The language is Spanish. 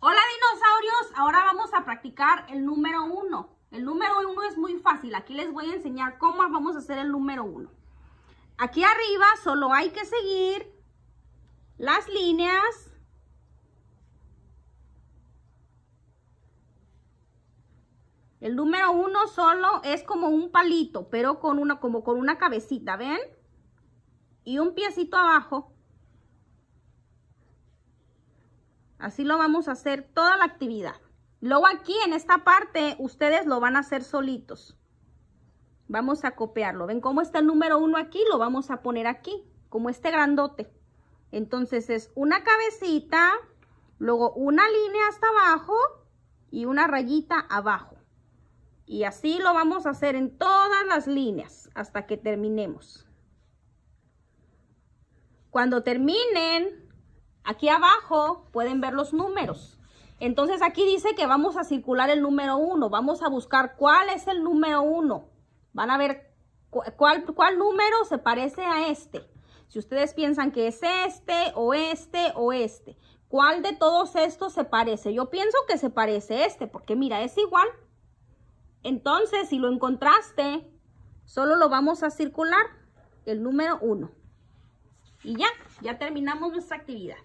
Hola dinosaurios, ahora vamos a practicar el número uno. El número uno es muy fácil, aquí les voy a enseñar cómo vamos a hacer el número uno. Aquí arriba solo hay que seguir las líneas. El número uno solo es como un palito, pero con una, como con una cabecita, ¿ven? Y un piecito abajo. Así lo vamos a hacer toda la actividad. Luego aquí en esta parte ustedes lo van a hacer solitos. Vamos a copiarlo. ¿Ven cómo está el número 1 aquí? Lo vamos a poner aquí, como este grandote. Entonces es una cabecita, luego una línea hasta abajo y una rayita abajo. Y así lo vamos a hacer en todas las líneas hasta que terminemos. Cuando terminen, Aquí abajo pueden ver los números. Entonces aquí dice que vamos a circular el número 1. Vamos a buscar cuál es el número 1. Van a ver cuál, número se parece a este. Si ustedes piensan que es este o este o este. ¿Cuál de todos estos se parece? Yo pienso que se parece este porque mira, es igual. Entonces, si lo encontraste, solo lo vamos a circular el número 1. Y ya, ya terminamos nuestra actividad.